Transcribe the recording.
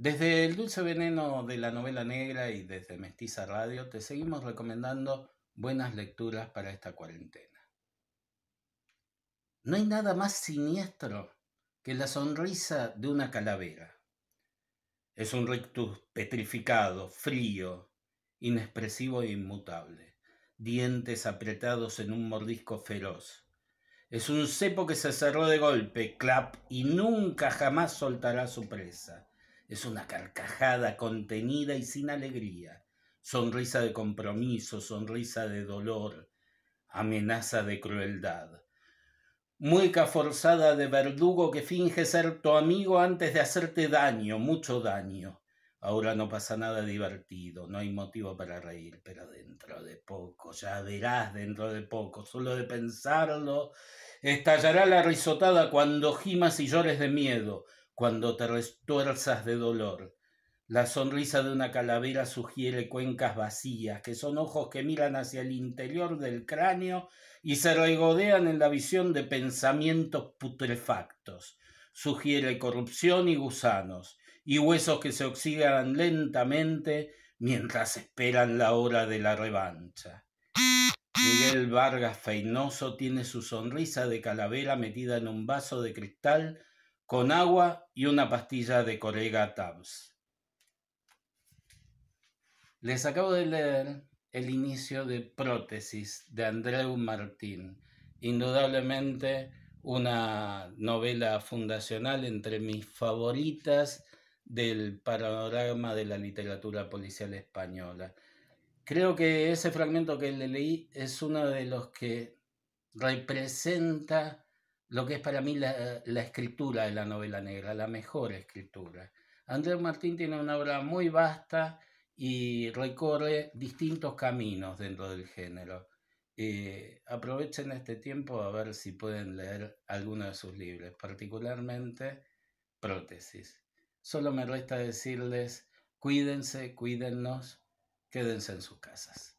Desde el dulce veneno de la novela negra y desde Mestiza Radio te seguimos recomendando buenas lecturas para esta cuarentena. No hay nada más siniestro que la sonrisa de una calavera. Es un rictus petrificado, frío, inexpresivo e inmutable, dientes apretados en un mordisco feroz. Es un cepo que se cerró de golpe, clap, y nunca jamás soltará su presa es una carcajada contenida y sin alegría, sonrisa de compromiso, sonrisa de dolor, amenaza de crueldad. Mueca forzada de verdugo que finge ser tu amigo antes de hacerte daño, mucho daño. Ahora no pasa nada divertido, no hay motivo para reír, pero dentro de poco, ya verás dentro de poco, solo de pensarlo, estallará la risotada cuando gimas y llores de miedo, cuando te restuerzas de dolor. La sonrisa de una calavera sugiere cuencas vacías, que son ojos que miran hacia el interior del cráneo y se regodean en la visión de pensamientos putrefactos. Sugiere corrupción y gusanos, y huesos que se oxidan lentamente mientras esperan la hora de la revancha. Miguel Vargas Feinoso tiene su sonrisa de calavera metida en un vaso de cristal con agua y una pastilla de Corega Tabs. Les acabo de leer el inicio de Prótesis de Andreu Martín, indudablemente una novela fundacional entre mis favoritas del panorama de la literatura policial española. Creo que ese fragmento que le leí es uno de los que representa lo que es para mí la, la, escritura de la novela negra, la mejor escritura. Andrés Martín tiene una obra muy vasta y recorre distintos caminos dentro del género. Eh, aprovechen este tiempo a ver si pueden leer alguno de sus libros, particularmente Prótesis. Solo me resta decirles, cuídense, cuídennos, quédense en sus casas.